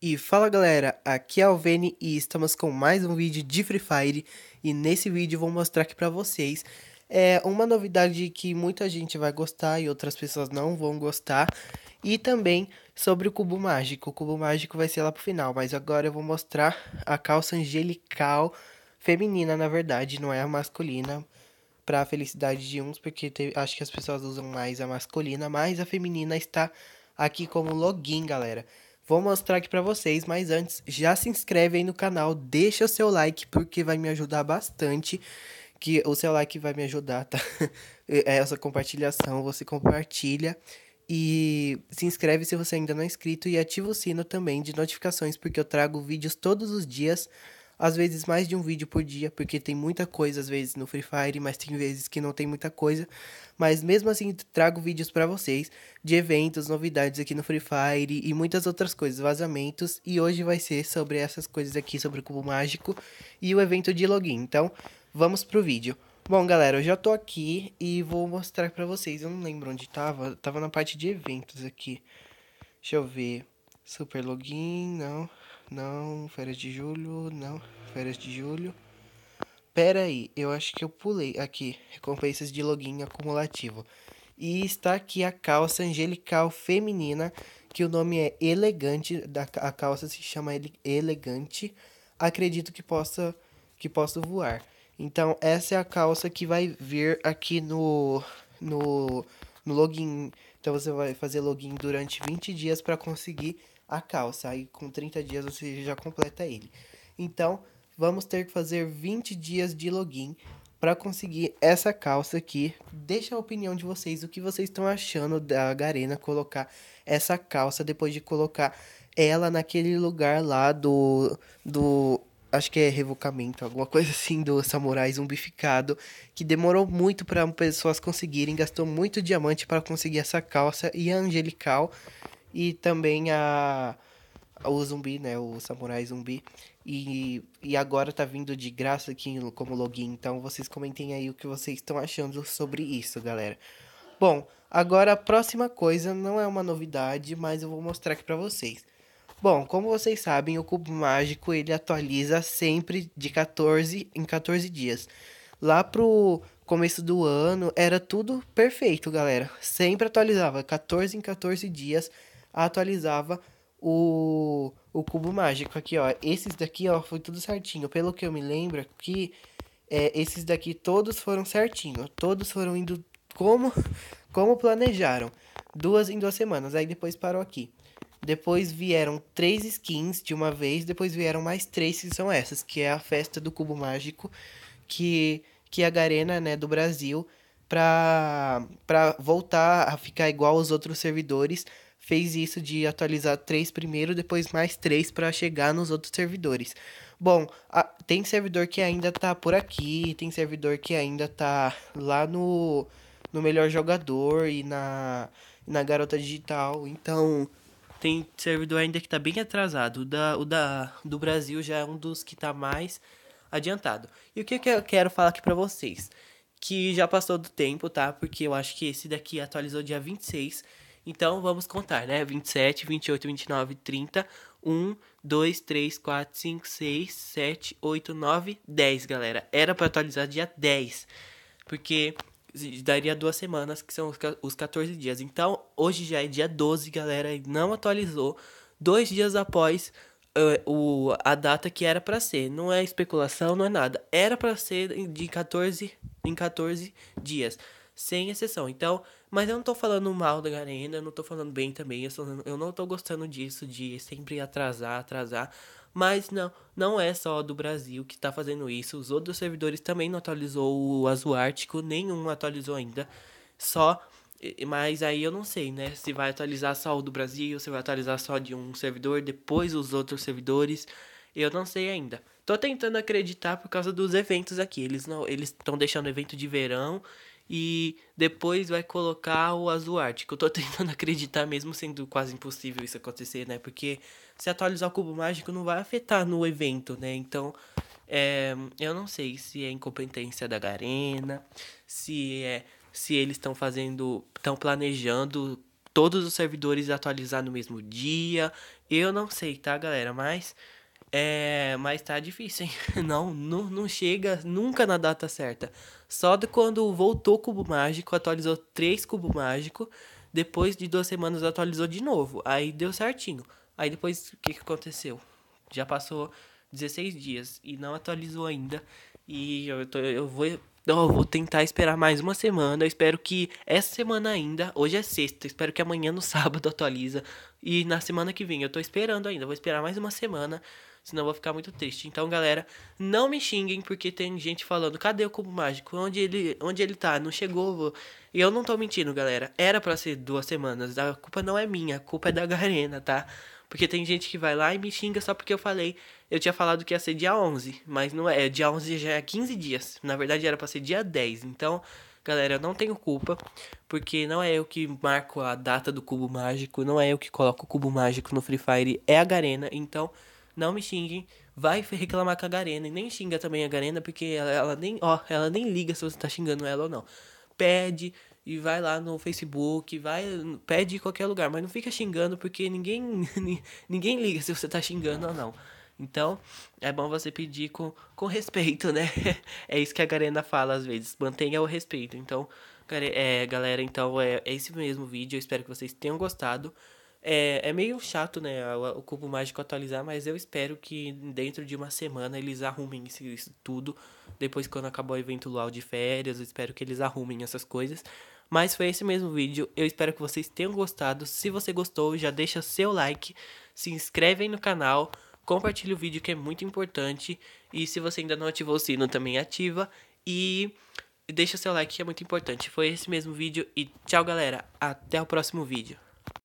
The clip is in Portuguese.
E fala galera, aqui é o Vene e estamos com mais um vídeo de Free Fire e nesse vídeo vou mostrar aqui pra vocês é uma novidade que muita gente vai gostar e outras pessoas não vão gostar e também sobre o cubo mágico, o cubo mágico vai ser lá pro final, mas agora eu vou mostrar a calça angelical feminina na verdade, não é a masculina para a felicidade de uns, porque te, acho que as pessoas usam mais a masculina, mas a feminina está aqui como login galera Vou mostrar aqui para vocês, mas antes, já se inscreve aí no canal, deixa o seu like porque vai me ajudar bastante. Que o seu like vai me ajudar, tá? É, essa compartilhação, você compartilha e se inscreve se você ainda não é inscrito e ativa o sino também de notificações porque eu trago vídeos todos os dias às vezes mais de um vídeo por dia, porque tem muita coisa às vezes no Free Fire, mas tem vezes que não tem muita coisa. Mas mesmo assim, trago vídeos para vocês de eventos, novidades aqui no Free Fire e muitas outras coisas, vazamentos. E hoje vai ser sobre essas coisas aqui, sobre o Cubo Mágico e o evento de login. Então, vamos pro vídeo. Bom, galera, eu já tô aqui e vou mostrar pra vocês. Eu não lembro onde tava. Tava na parte de eventos aqui. Deixa eu ver. Super login, não. Não, férias de julho, não, férias de julho. Pera aí, eu acho que eu pulei aqui. Recompensas de login acumulativo. E está aqui a calça angelical feminina, que o nome é elegante, a calça se chama elegante. Acredito que possa que possa voar. Então, essa é a calça que vai vir aqui no no no login. Então você vai fazer login durante 20 dias para conseguir a calça. Aí com 30 dias você já completa ele. Então, vamos ter que fazer 20 dias de login para conseguir essa calça aqui. Deixa a opinião de vocês, o que vocês estão achando da Garena colocar essa calça depois de colocar ela naquele lugar lá do do acho que é revocamento, alguma coisa assim do samurai zumbificado, que demorou muito para pessoas conseguirem, gastou muito diamante para conseguir essa calça e a angelical e também a, o zumbi, né? O samurai zumbi. E, e agora tá vindo de graça aqui como login. Então vocês comentem aí o que vocês estão achando sobre isso, galera. Bom, agora a próxima coisa não é uma novidade, mas eu vou mostrar aqui para vocês. Bom, como vocês sabem, o cubo mágico ele atualiza sempre de 14 em 14 dias. Lá pro começo do ano era tudo perfeito, galera. Sempre atualizava 14 em 14 dias atualizava o, o cubo mágico aqui, ó. Esses daqui, ó, foi tudo certinho. Pelo que eu me lembro aqui, é, esses daqui todos foram certinho. Todos foram indo como, como planejaram. Duas em duas semanas. Aí depois parou aqui. Depois vieram três skins de uma vez. Depois vieram mais três que são essas. Que é a festa do cubo mágico. Que, que é a Garena, né, do Brasil... Pra, pra voltar a ficar igual aos outros servidores fez isso de atualizar três primeiro, depois mais três para chegar nos outros servidores. Bom, a, tem servidor que ainda tá por aqui, tem servidor que ainda tá lá no, no melhor jogador e na, na garota digital. Então, tem servidor ainda que tá bem atrasado. O da, o da do Brasil já é um dos que tá mais adiantado. E o que, que eu quero falar aqui para vocês? Que já passou do tempo, tá? Porque eu acho que esse daqui atualizou dia 26 então vamos contar, né? 27, 28, 29, 30. 1, 2, 3, 4, 5, 6, 7, 8, 9, 10, galera. Era para atualizar dia 10. Porque daria duas semanas, que são os 14 dias. Então, hoje já é dia 12, galera, e não atualizou. Dois dias após uh, o, a data que era para ser. Não é especulação, não é nada. Era para ser de 14 em 14 dias sem exceção. Então, mas eu não tô falando mal da Garena, não tô falando bem também, eu, eu não tô gostando disso, de sempre atrasar, atrasar. Mas não, não é só do Brasil que tá fazendo isso. Os outros servidores também não atualizou o Azul Ártico, nenhum atualizou ainda. Só mas aí eu não sei, né? Se vai atualizar só o do Brasil, se vai atualizar só de um servidor, depois os outros servidores. Eu não sei ainda. Tô tentando acreditar por causa dos eventos aqui. Eles não, eles estão deixando evento de verão e depois vai colocar o azul ártico. Eu tô tentando acreditar, mesmo sendo quase impossível isso acontecer, né? Porque se atualizar o cubo mágico não vai afetar no evento, né? Então, é, eu não sei se é incompetência da Garena, se é se eles estão fazendo, estão planejando todos os servidores atualizar no mesmo dia. Eu não sei, tá, galera? Mas é, mas tá difícil, hein? Não, não, não chega nunca na data certa. Só de quando voltou o cubo mágico, atualizou três cubo mágico. Depois de duas semanas atualizou de novo. Aí deu certinho. Aí depois o que, que aconteceu? Já passou 16 dias e não atualizou ainda. E eu, tô, eu vou então eu vou tentar esperar mais uma semana. Eu espero que essa semana ainda, hoje é sexta, espero que amanhã no sábado atualiza. E na semana que vem, eu tô esperando ainda, vou esperar mais uma semana senão eu vou ficar muito triste. Então, galera, não me xinguem, porque tem gente falando, cadê o cubo mágico? Onde ele, onde ele tá? Não chegou, vou... E eu não tô mentindo, galera. Era para ser duas semanas. A culpa não é minha, a culpa é da Garena, tá? Porque tem gente que vai lá e me xinga só porque eu falei. Eu tinha falado que ia ser dia 11, mas não é. é dia 11 já é 15 dias. Na verdade era pra ser dia 10. Então, galera, eu não tenho culpa. Porque não é eu que marco a data do cubo mágico. Não é eu que coloco o cubo mágico no Free Fire. É a Garena. Então, não me xinguem. Vai reclamar com a Garena. E nem xinga também a Garena, porque ela, ela nem. Ó, ela nem liga se você tá xingando ela ou não. Pede e vai lá no Facebook, vai, pede em qualquer lugar, mas não fica xingando porque ninguém ninguém liga se você tá xingando ou não. Então, é bom você pedir com, com respeito, né? é isso que a Garena fala às vezes, mantenha o respeito. Então, é, galera, então é, é esse mesmo vídeo, eu espero que vocês tenham gostado. É, é meio chato, né, o, Cubo Mágico atualizar, mas eu espero que dentro de uma semana eles arrumem isso, isso tudo. Depois, quando acabar o evento lual de férias, eu espero que eles arrumem essas coisas. Mas foi esse mesmo vídeo, eu espero que vocês tenham gostado. Se você gostou, já deixa seu like, se inscreve aí no canal, compartilha o vídeo que é muito importante. E se você ainda não ativou o sino, também ativa. E deixa seu like que é muito importante. Foi esse mesmo vídeo e tchau galera, até o próximo vídeo.